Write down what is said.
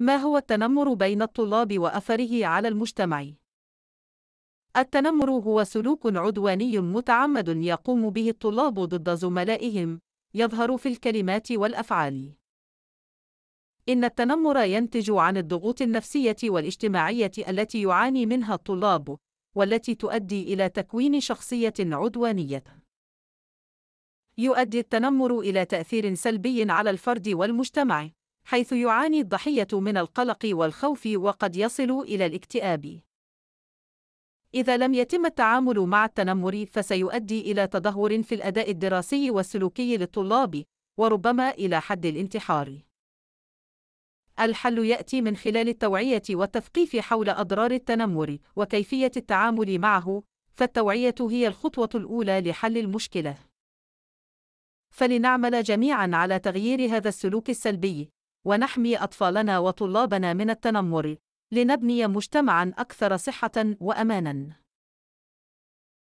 ما هو التنمر بين الطلاب وأثره على المجتمع؟ التنمر هو سلوك عدواني متعمد يقوم به الطلاب ضد زملائهم، يظهر في الكلمات والأفعال. إن التنمر ينتج عن الضغوط النفسية والاجتماعية التي يعاني منها الطلاب، والتي تؤدي إلى تكوين شخصية عدوانية. يؤدي التنمر إلى تأثير سلبي على الفرد والمجتمع، حيث يعاني الضحية من القلق والخوف وقد يصل إلى الاكتئاب. إذا لم يتم التعامل مع التنمر فسيؤدي إلى تدهور في الأداء الدراسي والسلوكي للطلاب، وربما إلى حد الانتحار. الحل يأتي من خلال التوعية والتثقيف حول أضرار التنمر وكيفية التعامل معه، فالتوعية هي الخطوة الأولى لحل المشكلة. فلنعمل جميعًا على تغيير هذا السلوك السلبي، ونحمي أطفالنا وطلابنا من التنمر لنبني مجتمعا أكثر صحة وأمانا